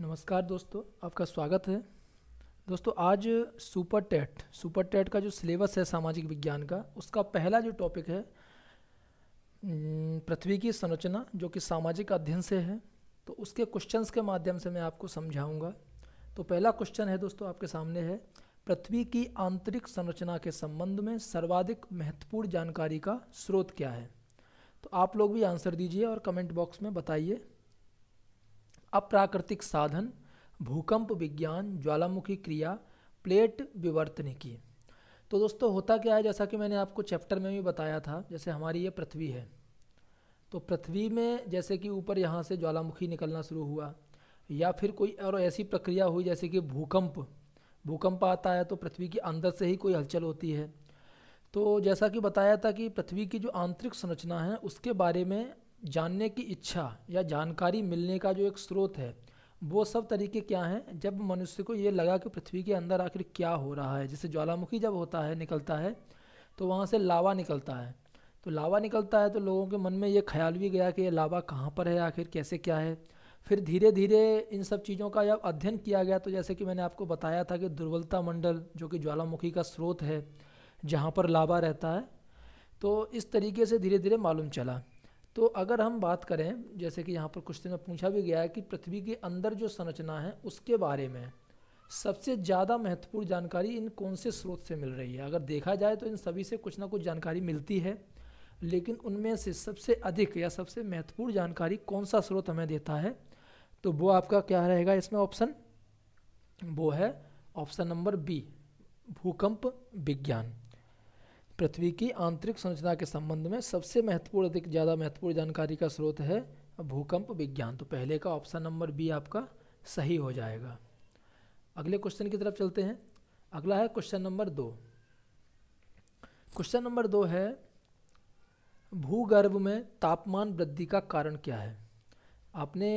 नमस्कार दोस्तों आपका स्वागत है दोस्तों आज सुपर टेट सुपर टेट का जो सिलेबस है सामाजिक विज्ञान का उसका पहला जो टॉपिक है पृथ्वी की संरचना जो कि सामाजिक अध्ययन से है तो उसके क्वेश्चंस के माध्यम से मैं आपको समझाऊंगा तो पहला क्वेश्चन है दोस्तों आपके सामने है पृथ्वी की आंतरिक संरचना के संबंध में सर्वाधिक महत्वपूर्ण जानकारी का स्रोत क्या है तो आप लोग भी आंसर दीजिए और कमेंट बॉक्स में बताइए अप्राकृतिक साधन भूकंप विज्ञान ज्वालामुखी क्रिया प्लेट विवर्तनिकी तो दोस्तों होता क्या है जैसा कि मैंने आपको चैप्टर में भी बताया था जैसे हमारी ये पृथ्वी है तो पृथ्वी में जैसे कि ऊपर यहाँ से ज्वालामुखी निकलना शुरू हुआ या फिर कोई और ऐसी प्रक्रिया हुई जैसे कि भूकंप भूकंप आता है तो पृथ्वी के अंदर से ही कोई हलचल होती है तो जैसा कि बताया था कि पृथ्वी की जो आंतरिक संरचना है उसके बारे में जानने की इच्छा या जानकारी मिलने का जो एक स्रोत है वो सब तरीके क्या हैं जब मनुष्य को ये लगा कि पृथ्वी के अंदर आखिर क्या हो रहा है जैसे ज्वालामुखी जब होता है निकलता है तो वहाँ से लावा निकलता है तो लावा निकलता है तो लोगों के मन में ये ख्याल भी गया कि ये लावा कहाँ पर है आखिर कैसे क्या है फिर धीरे धीरे इन सब चीज़ों का जब अध्ययन किया गया तो जैसे कि मैंने आपको बताया था कि दुर्बलता मंडल जो कि ज्वालामुखी का स्रोत है जहाँ पर लावा रहता है तो इस तरीके से धीरे धीरे मालूम चला तो अगर हम बात करें जैसे कि यहाँ पर क्वेश्चन में पूछा भी गया है कि पृथ्वी के अंदर जो संरचना है उसके बारे में सबसे ज़्यादा महत्वपूर्ण जानकारी इन कौन से स्रोत से मिल रही है अगर देखा जाए तो इन सभी से कुछ ना कुछ जानकारी मिलती है लेकिन उनमें से सबसे अधिक या सबसे महत्वपूर्ण जानकारी कौन सा स्रोत हमें देता है तो वो आपका क्या रहेगा इसमें ऑप्शन वो है ऑप्शन नंबर बी भूकंप विज्ञान पृथ्वी की आंतरिक संरचना के संबंध में सबसे महत्वपूर्ण अधिक ज़्यादा महत्वपूर्ण जानकारी का स्रोत है भूकंप विज्ञान तो पहले का ऑप्शन नंबर बी आपका सही हो जाएगा अगले क्वेश्चन की तरफ चलते हैं अगला है क्वेश्चन नंबर दो क्वेश्चन नंबर दो है भूगर्भ में तापमान वृद्धि का कारण क्या है आपने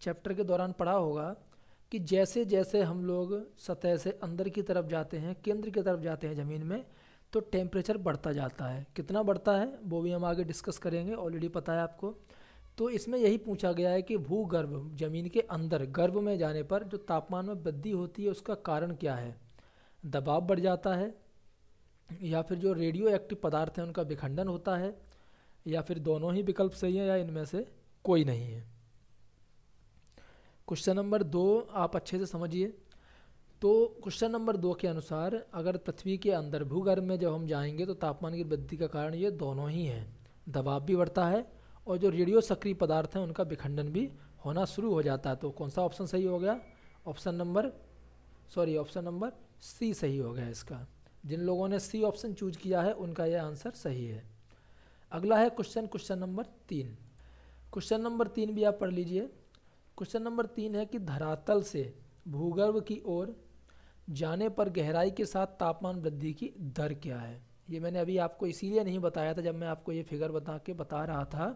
चैप्टर के दौरान पढ़ा होगा कि जैसे जैसे हम लोग सतह से अंदर की तरफ जाते हैं केंद्र की तरफ जाते हैं ज़मीन में तो टेम्परेचर बढ़ता जाता है कितना बढ़ता है वो भी हम आगे डिस्कस करेंगे ऑलरेडी पता है आपको तो इसमें यही पूछा गया है कि भूगर्भ जमीन के अंदर गर्भ में जाने पर जो तापमान में वृद्धि होती है उसका कारण क्या है दबाव बढ़ जाता है या फिर जो रेडियो एक्टिव पदार्थ हैं उनका विखंडन होता है या फिर दोनों ही विकल्प सही हैं या इनमें से कोई नहीं है क्वेश्चन नंबर दो आप अच्छे से समझिए तो क्वेश्चन नंबर दो के अनुसार अगर पृथ्वी के अंदर भूगर्भ में जब हम जाएंगे तो तापमान की वृद्धि का कारण ये दोनों ही हैं दबाव भी बढ़ता है और जो रेडियो सक्रिय पदार्थ हैं उनका विखंडन भी होना शुरू हो जाता है तो कौन सा ऑप्शन सही हो गया option number sorry option number C सही हो गया इसका जिन लोगों ने सी ऑप्शन चूज किया है उनका यह आंसर सही है अगला है क्वेश्चन क्वेश्चन नंबर तीन क्वेश्चन नंबर तीन भी आप पढ़ लीजिए क्वेश्चन नंबर तीन है कि धरातल से भूगर्भ की ओर जाने पर गहराई के साथ तापमान वृद्धि की दर क्या है ये मैंने अभी आपको इसीलिए नहीं बताया था जब मैं आपको ये फिगर बता के बता रहा था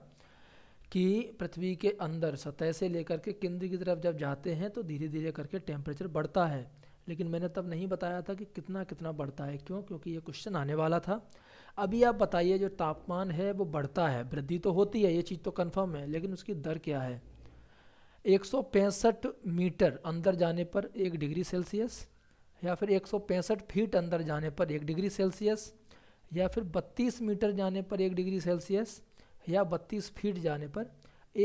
कि पृथ्वी के अंदर सतह से लेकर के केंद्र की तरफ जब जाते हैं तो धीरे धीरे करके टेम्परेचर बढ़ता है लेकिन मैंने तब नहीं बताया था कि कितना कितना बढ़ता है क्यों क्योंकि ये क्वेश्चन आने वाला था अभी आप बताइए जो तापमान है वो बढ़ता है वृद्धि तो होती है ये चीज़ तो कन्फर्म है लेकिन उसकी दर क्या है एक मीटर अंदर जाने पर एक डिग्री सेल्सियस या फिर एक फीट अंदर जाने पर एक डिग्री सेल्सियस या फिर 32 मीटर जाने पर एक डिग्री सेल्सियस या 32 फीट जाने पर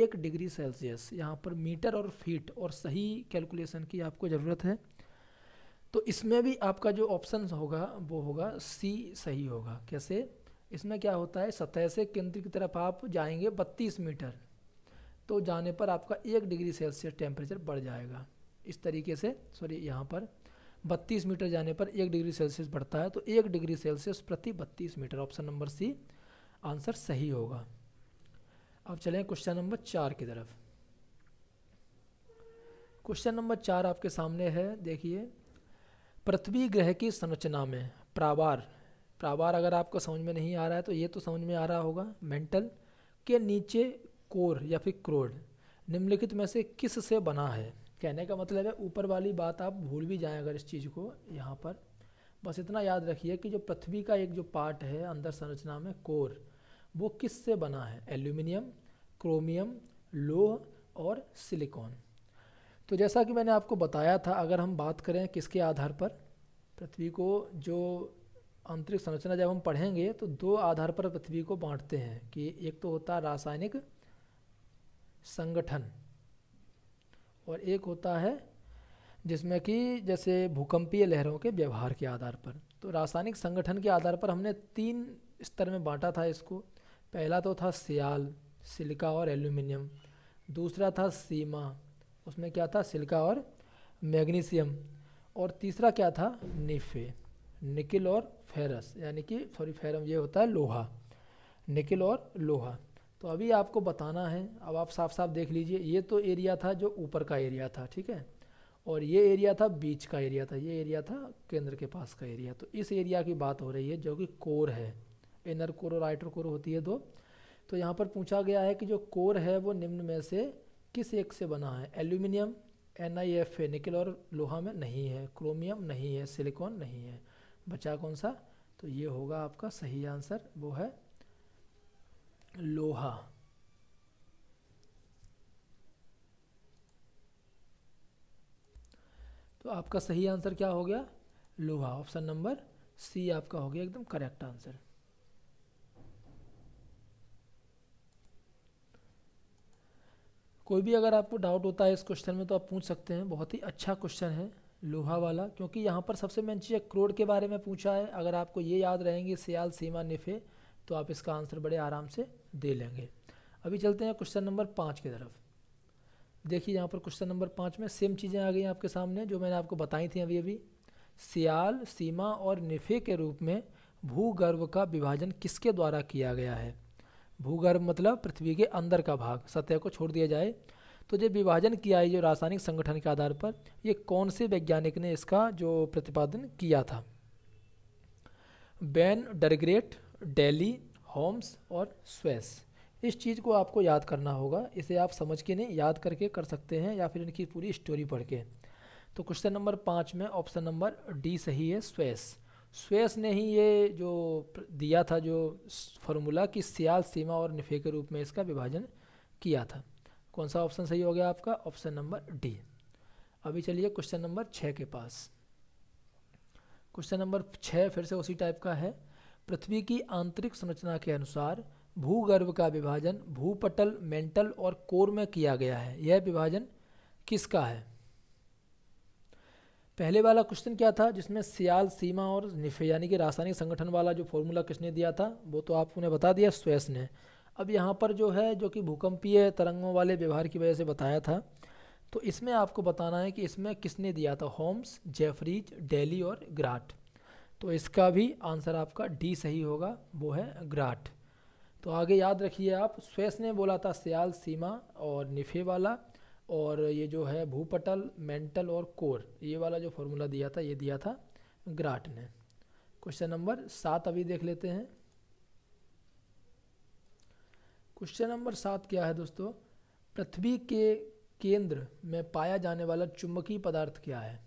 एक डिग्री सेल्सियस यहाँ पर मीटर और फीट और सही कैलकुलेशन की आपको ज़रूरत है तो इसमें भी आपका जो ऑप्शन होगा वो होगा सी सही होगा कैसे इसमें क्या होता है सतह से केंद्र की तरफ आप जाएंगे 32 मीटर तो जाने पर आपका एक डिग्री सेल्सियस टेम्परेचर बढ़ जाएगा इस तरीके से सॉरी यहाँ पर बत्तीस मीटर जाने पर एक डिग्री सेल्सियस बढ़ता है तो एक डिग्री सेल्सियस प्रति बत्तीस meter option number C answer सही होगा अब चलें क्वेश्चन नंबर चार की तरफ क्वेश्चन नंबर चार आपके सामने है देखिए पृथ्वी ग्रह की संरचना में प्रावार प्रावार अगर आपको समझ में नहीं आ रहा है तो ये तो समझ में आ रहा होगा मेंटल के नीचे कोर या फिर क्रोड निम्नलिखित में से किस से बना है कहने का मतलब है ऊपर वाली बात आप भूल भी जाएं अगर इस चीज़ को यहाँ पर बस इतना याद रखिए कि जो पृथ्वी का एक जो पार्ट है अंदर संरचना में कोर वो किस से बना है एल्यूमिनियम क्रोमियम लोह और सिलिकॉन तो जैसा कि मैंने आपको बताया था अगर हम बात करें किसके आधार पर पृथ्वी को जो आंतरिक संरचना जब हम पढ़ेंगे तो दो आधार पर पृथ्वी को बांटते हैं कि एक तो होता है रासायनिक संगठन और एक होता है जिसमें कि जैसे भूकंपीय लहरों के व्यवहार के आधार पर तो रासायनिक संगठन के आधार पर हमने तीन स्तर में बांटा था इसको पहला तो था सियाल सिलिका और एल्यूमिनियम दूसरा था सीमा उसमें क्या था सिलिका और मैग्नीशियम और तीसरा क्या था निफे निकिल और फेरस यानी कि सॉरी फेरम ये होता है लोहा निकिल और लोहा तो अभी आपको बताना है अब आप साफ साफ देख लीजिए ये तो एरिया था जो ऊपर का एरिया था ठीक है और ये एरिया था बीच का एरिया था ये एरिया था केंद्र के पास का एरिया तो इस एरिया की बात हो रही है जो कि कोर है इनर कोर और आइटर कोर होती है दो तो यहाँ पर पूछा गया है कि जो कोर है वो निम्न में से किस एक से बना है aluminium N I F A nickel और लोहा में नहीं है क्रोमियम नहीं है सिलिकॉन नहीं है बचा कौन सा तो ये होगा आपका सही आंसर वो है लोहा तो आपका सही आंसर क्या हो गया लोहा ऑप्शन नंबर सी आपका हो गया एकदम करेक्ट आंसर कोई भी अगर आपको डाउट होता है इस क्वेश्चन में तो आप पूछ सकते हैं बहुत ही अच्छा क्वेश्चन है लोहा वाला क्योंकि यहाँ पर सबसे मेन चीज़ क्रोड के बारे में पूछा है अगर आपको ये याद रहेंगे सियाल सीमा निफे तो आप इसका आंसर बड़े आराम से दे लेंगे अभी चलते हैं क्वेश्चन नंबर पाँच की तरफ देखिए यहाँ पर क्वेश्चन नंबर पाँच में सेम चीज़ें आ गई हैं आपके सामने जो मैंने आपको बताई थी अभी अभी सियाल सीमा और निफे के रूप में भूगर्भ का विभाजन किसके द्वारा किया गया है भूगर्भ मतलब पृथ्वी के अंदर का भाग सतह को छोड़ दिया जाए तो जो विभाजन किया है जो रासायनिक संगठन के आधार पर ये कौन से वैज्ञानिक ने इसका जो प्रतिपादन किया था बैन डरग्रेट डेली होम्स और स्वेस इस चीज़ को आपको याद करना होगा इसे आप समझ के नहीं याद करके कर सकते हैं या फिर इनकी पूरी स्टोरी पढ़ के तो क्वेश्चन नंबर पाँच में ऑप्शन नंबर डी सही है स्वेस स्वेस ने ही ये जो दिया था जो फॉर्मूला कि सियाल सीमा और निफे के रूप में इसका विभाजन किया था कौन सा ऑप्शन सही हो गया आपका ऑप्शन नंबर डी अभी चलिए क्वेश्चन नंबर छः के पास क्वेश्चन नंबर छः फिर से उसी टाइप का है पृथ्वी की आंतरिक संरचना के अनुसार भूगर्भ का विभाजन भूपटल मेंटल और कोर में किया गया है यह विभाजन किसका है पहले वाला क्वेश्चन क्या था जिसमें सियाल सीमा और निफे यानी कि रासायनिक संगठन वाला जो फॉर्मूला किसने दिया था वो तो उन्हें बता दिया स्वेस ने अब यहाँ पर जो है जो कि भूकंपीय तरंगों वाले व्यवहार की वजह से बताया था तो इसमें आपको बताना है कि इसमें किसने दिया था होम्स जेफरीज डेली और ग्राट तो इसका भी आंसर आपका डी सही होगा वो है ग्राट तो आगे याद रखिए आप स्वेस ने बोला था सियाल सीमा और निफे वाला और ये जो है भूपटल मेंटल और कोर ये वाला जो फॉर्मूला दिया था ये दिया था ग्राट ने क्वेश्चन नंबर सात अभी देख लेते हैं क्वेश्चन नंबर सात क्या है दोस्तों पृथ्वी के केंद्र में पाया जाने वाला चुंबकीय पदार्थ क्या है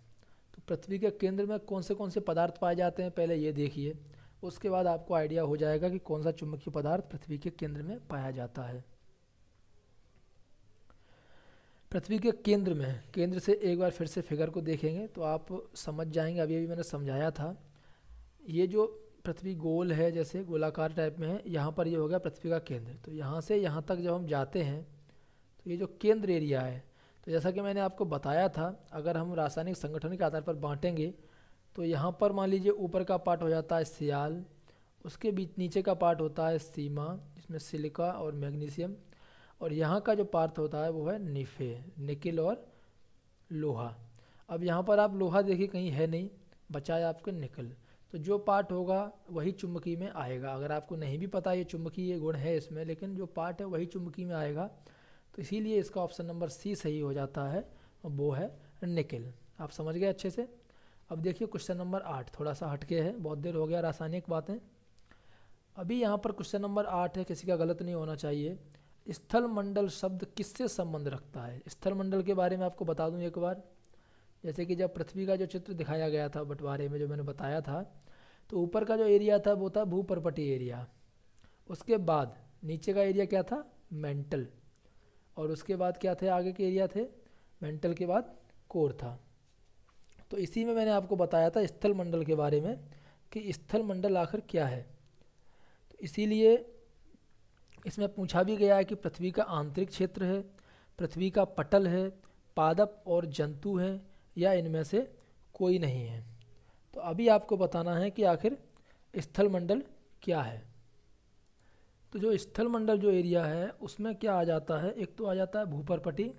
पृथ्वी के केंद्र में कौन से कौन से पदार्थ पाए जाते हैं पहले ये देखिए उसके बाद आपको आइडिया हो जाएगा कि कौन सा चुंबकीय पदार्थ पृथ्वी के केंद्र में पाया जाता है पृथ्वी के केंद्र में केंद्र से एक बार फिर से फिगर को देखेंगे तो आप समझ जाएंगे अभी अभी मैंने समझाया था ये जो पृथ्वी गोल है जैसे गोलाकार टाइप में है यहाँ पर ये यह हो गया पृथ्वी का केंद्र तो यहाँ से यहाँ तक जब हम जाते हैं तो ये जो केंद्र एरिया है तो जैसा कि मैंने आपको बताया था अगर हम रासायनिक संगठन के आधार पर बांटेंगे तो यहाँ पर मान लीजिए ऊपर का पार्ट हो जाता है सियाल उसके बीच नीचे का पार्ट होता है सीमा जिसमें सिलिका और मैग्नीशियम और यहाँ का जो पार्ट होता है वो है निफे निकिल और लोहा अब यहाँ पर आप लोहा देखिए कहीं है नहीं बचा है आपके निकल तो जो पार्ट होगा वही चुंबकीय में आएगा अगर आपको नहीं भी पता ये चुंबकीय गुण है इसमें लेकिन जो पार्ट है वही चुंबकीय में आएगा तो इसीलिए इसका ऑप्शन नंबर सी सही हो जाता है वो है निकिल आप समझ गए अच्छे से अब देखिए क्वेश्चन नंबर आठ थोड़ा सा हटके है बहुत देर हो गया रासायनिक बातें अभी यहाँ पर क्वेश्चन नंबर आठ है किसी का गलत नहीं होना चाहिए स्थल मंडल शब्द किससे संबंध रखता है स्थल मंडल के बारे में आपको बता दूं एक बार जैसे कि जब पृथ्वी का जो चित्र दिखाया गया था बंटवारे में जो मैंने बताया था तो ऊपर का जो एरिया था वो था भूपरपटी एरिया उसके बाद नीचे का एरिया क्या था मेंटल और उसके बाद क्या थे आगे के एरिया थे मेंटल के बाद कोर था तो इसी में मैंने आपको बताया था स्थल मंडल के बारे में कि स्थल मंडल आखिर क्या है तो इसीलिए इसमें पूछा भी गया है कि पृथ्वी का आंतरिक क्षेत्र है पृथ्वी का पटल है पादप और जंतु हैं या इनमें से कोई नहीं है तो अभी आपको बताना है कि आखिर स्थल मंडल क्या है तो जो स्थलमंडल जो एरिया है उसमें क्या आ जाता है एक तो आ जाता है भूपरपटी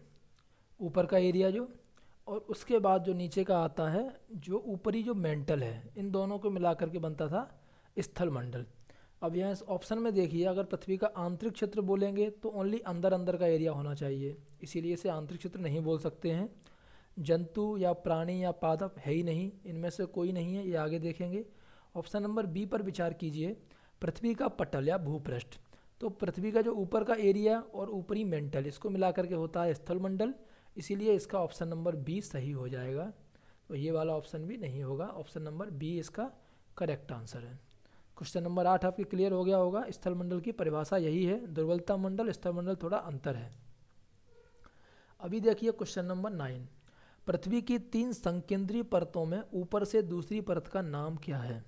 ऊपर का एरिया जो और उसके बाद जो नीचे का आता है जो ऊपरी जो मेंटल है इन दोनों को मिला करके बनता था स्थलमंडल अब यहाँ इस ऑप्शन में देखिए अगर पृथ्वी का आंतरिक क्षेत्र बोलेंगे तो ओनली अंदर अंदर का एरिया होना चाहिए इसीलिए इसे आंतरिक क्षेत्र नहीं बोल सकते हैं जंतु या प्राणी या पादप है ही नहीं इनमें से कोई नहीं है ये आगे देखेंगे ऑप्शन नंबर बी पर विचार कीजिए पृथ्वी का पटल या भूपृष्ठ तो पृथ्वी का जो ऊपर का एरिया और ऊपरी मेंटल इसको मिला करके होता है स्थलमंडल इसीलिए इसका ऑप्शन नंबर बी सही हो जाएगा तो ये वाला ऑप्शन भी नहीं होगा ऑप्शन नंबर बी इसका करेक्ट आंसर है क्वेश्चन नंबर आठ आपके क्लियर हो गया होगा स्थलमंडल की परिभाषा यही है दुर्बलता मंडल स्थलमंडल थोड़ा अंतर है अभी देखिए क्वेश्चन नंबर नाइन पृथ्वी की तीन संकेंद्रीय परतों में ऊपर से दूसरी परत का नाम क्या है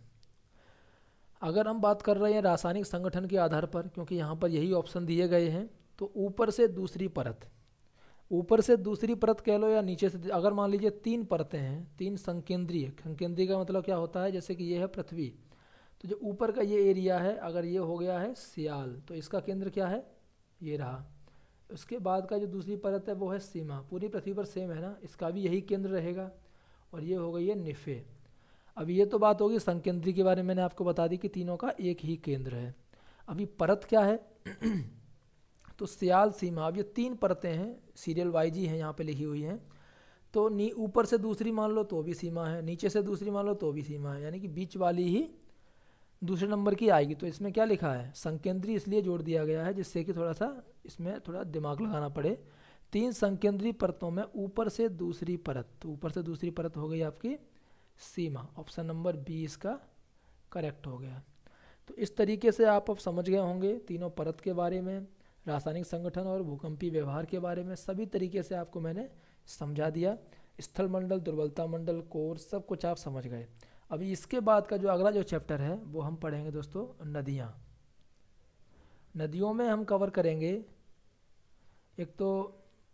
अगर हम बात कर रहे हैं रासायनिक संगठन के आधार पर क्योंकि यहाँ पर यही ऑप्शन दिए गए हैं तो ऊपर से दूसरी परत ऊपर से दूसरी परत कह लो या नीचे से अगर मान लीजिए तीन परतें हैं तीन संकेंद्रीय संकेंद्रीय का मतलब क्या होता है जैसे कि ये है पृथ्वी तो जो ऊपर का ये एरिया है अगर ये हो गया है सियाल तो इसका केंद्र क्या है ये रहा उसके बाद का जो दूसरी परत है वो है सीमा पूरी पृथ्वी पर सेम है ना इसका भी यही केंद्र रहेगा और ये हो गई है निफ़े अब ये तो बात होगी संकेंद्री के बारे में मैंने आपको बता दी कि तीनों का एक ही केंद्र है अभी परत क्या है तो सियाल सीमा अब ये तीन परतें हैं सीरियल जी हैं यहाँ पे लिखी हुई हैं तो नी ऊपर से दूसरी मान लो तो भी सीमा है नीचे से दूसरी मान लो तो भी सीमा है यानी कि बीच वाली ही दूसरे नंबर की आएगी तो इसमें क्या लिखा है संकेंद्री इसलिए जोड़ दिया गया है जिससे कि थोड़ा सा इसमें थोड़ा दिमाग लगाना पड़े तीन संकेंद्री परतों में ऊपर से दूसरी परत तो ऊपर से दूसरी परत हो गई आपकी सीमा ऑप्शन नंबर बी इसका करेक्ट हो गया तो इस तरीके से आप अब समझ गए होंगे तीनों परत के बारे में रासायनिक संगठन और भूकंपी व्यवहार के बारे में सभी तरीके से आपको मैंने समझा दिया स्थल मंडल दुर्बलता मंडल कोर सब कुछ आप समझ गए अभी इसके बाद का जो अगला जो चैप्टर है वो हम पढ़ेंगे दोस्तों नदियाँ नदियों में हम कवर करेंगे एक तो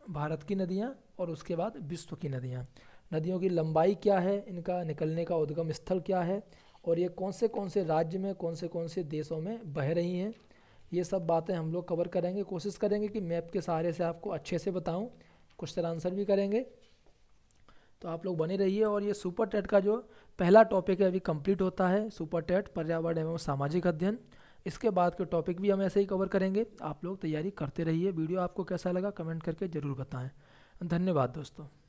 भारत की नदियाँ और उसके बाद विश्व की नदियाँ नदियों की लंबाई क्या है इनका निकलने का उद्गम स्थल क्या है और ये कौन से कौन से राज्य में कौन से कौन से देशों में बह रही हैं ये सब बातें हम लोग कवर करेंगे कोशिश करेंगे कि मैप के सहारे से आपको अच्छे से बताऊं क्वेश्चन आंसर भी करेंगे तो आप लोग बने रहिए और ये सुपर टेट का जो पहला टॉपिक है अभी कंप्लीट होता है सुपर टेट पर्यावरण एवं सामाजिक अध्ययन इसके बाद के टॉपिक भी हम ऐसे ही कवर करेंगे आप लोग तैयारी करते रहिए वीडियो आपको कैसा लगा कमेंट करके ज़रूर बताएँ धन्यवाद दोस्तों